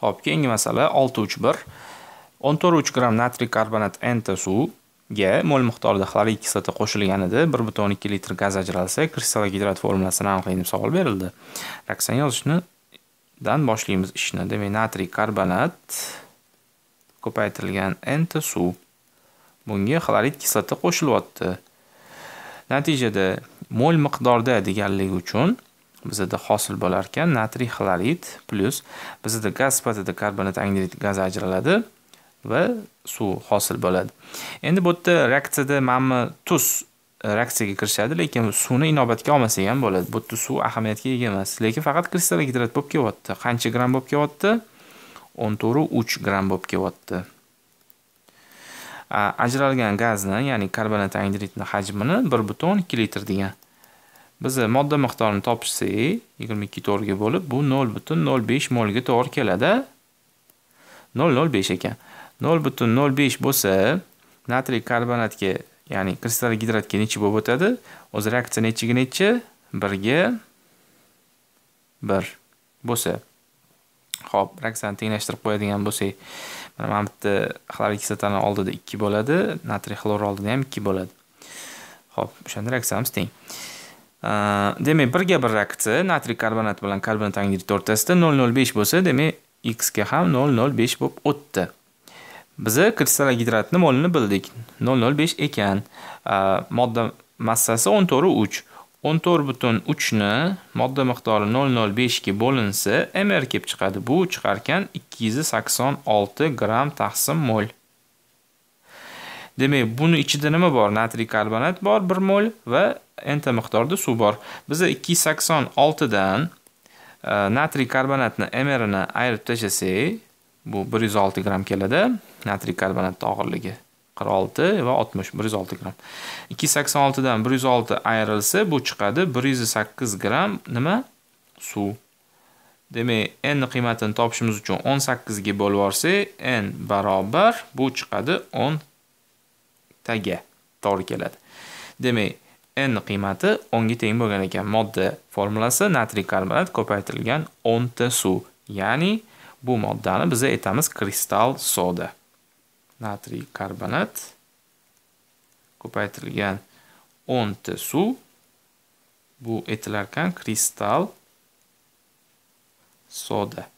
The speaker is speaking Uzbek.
Xo'p, keyingi masala 6.3.1 14.3 gramm natriy karbonat NT suvga mol miqdorida xlorid kislota qo'shilganida 1.2 litr gaz ajralsa, kristal gidrat formulasini aniqlaydi deb savol berildi. raksan yozishni dan boshlaymiz ishni. Demak, natriy karbonat ko'paytirilgan NT suv bunga xlorid kislota qo'shilyapti. Natijada mol miqdorda deganligi uchun bizada hosil bo'lar ekan natriy xlorid plyus bizada gaz sifatida karbonat angidrid gazi ajraladi va suv hosil bo'ladi endi bu yerda reaksiyada mana bu tuz e, reaksiyaga kirishadi lekin suvni inobatga olmasak ham bo'ladi bu yerda suv ahamiyatga ega emas lekin faqat kristal gidrat bo'lib kelyapti qancha gramm bo'lib kelyapti o'n to'rtu uch gramm bo'lib kelyapti ajralgan gazni ya'ni karbonat angidridni hajmini bir butun ikki litr degan Bizi modda miqdorini topishsak, 22 to'rga bo'lib, bu 0.05 molga to'g'ri keladi. 0.05 ekan. 0.05 bo'lsa, natriy karbonatga, ya'ni kristal gidratga necha bo'lib o'tadi? O'zi reaksiya nechiga necha? 1 ga 1 bo'lsa. Xo'p, reaksiyani tenglashtirib qo'yadigan bo'lsak, mana mana bitta xlorik kislotani oldida 2 bo'ladi, natriy xlor oldida ham 2 bo'ladi. Xo'p, o'shanda reaksiyamiz teng. Demak birga bir rakisi natriy karbonat bilan karbonat angidrid o'rtasida nol nol besh bo'lsa demak x ga ham nol nol besh bo'lib o'tdi. biza kristall gidratni molini bildik. nol nol besh ekan. Modda massasi o'n o'n to'rt uch to'rt butun uchni modda miqdori nol nol beshga bo'linsa mr kelib chiqadi. Bu chiqarkan olti gramm taqsim mol. Demak, buni ichida nima bor? Natriy karbonat bor bir mol va nta miqdorda suv bor Biz 286 dan natriy karbonatni mrini ayirib tashlasak bu 106 gramm keladi natriy karbonatni og'irligi 46 va 60 106 gramm 286 dan 106 ayrilsa bu chiqadi 108 gramm nima suv demak n qiymatini topishimiz uchun 18 ga bo'lib yuborsak n barobar bu chiqadi 10 taga to'g'ri keladi demak n qiymati 10 ga teng bo'lgan ekan. Modda formulasi natriy karbonat ko'paytirilgan 10 ta suv. Ya'ni bu moddani biz aytamiz kristal soda. Natriy karbonat ko'paytirilgan 10 ta suv bu aytilar ekan kristal soda.